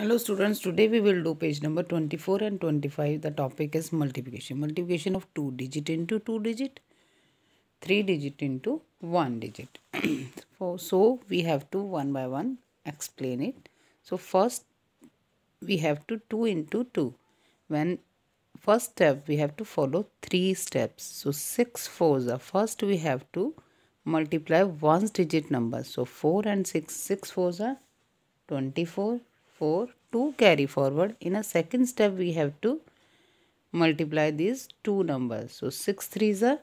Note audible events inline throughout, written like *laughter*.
Hello students, today we will do page number 24 and 25. The topic is multiplication. Multiplication of 2 digit into 2 digit, 3 digit into 1 digit. *clears throat* so, we have to one by one explain it. So first we have to 2 into 2. When first step we have to follow 3 steps. So 6 are first we have to multiply one digit number. So 4 and 6, 6 are 24. Four 2 carry forward. In a second step, we have to multiply these two numbers. So, 6 3 is a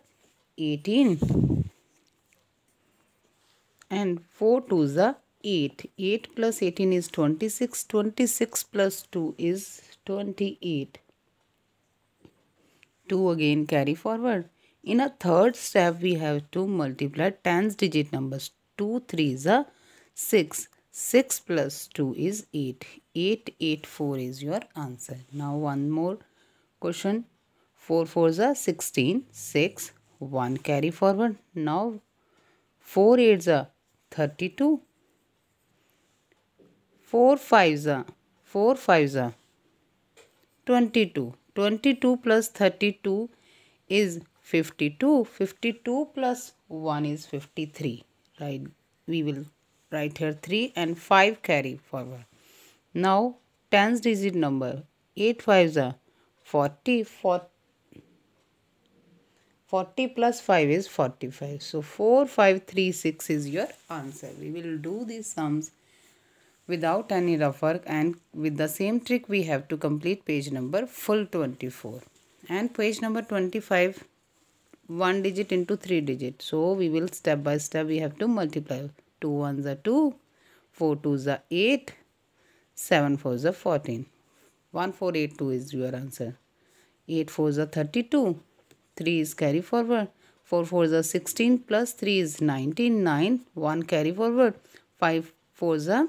18 and 4 2 is a 8. 8 plus 18 is 26. 26 plus 2 is 28. 2 again carry forward. In a third step, we have to multiply tens digit numbers. 2 3 is a 6 6 plus 2 is 8. 8, 8, 4 is your answer. Now one more question. 4 fours are 16. 6, 1 carry forward. Now 4 eights are 32. 4 fives are 4 fives are 22. 22 plus 32 is 52. 52 plus 1 is 53. Right. We will Right here 3 and 5 carry forward. Now tens digit number 8 five is 40, 40. 40 plus 5 is 45. So 4, 5, 3, 6 is your answer. We will do these sums without any rough work and with the same trick we have to complete page number full 24. And page number 25, 1 digit into 3 digit. So we will step by step we have to multiply 2 ones are 2, 4 twos are 8, 7 fours are 14. 1482 is your answer. 8 fours are 32, 3 is carry forward, 4 fours are 16 plus 3 is 19, 9, 1 carry forward, 5 fours are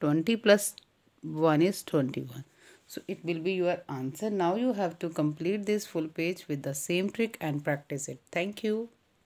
20 plus 1 is 21. So it will be your answer. Now you have to complete this full page with the same trick and practice it. Thank you.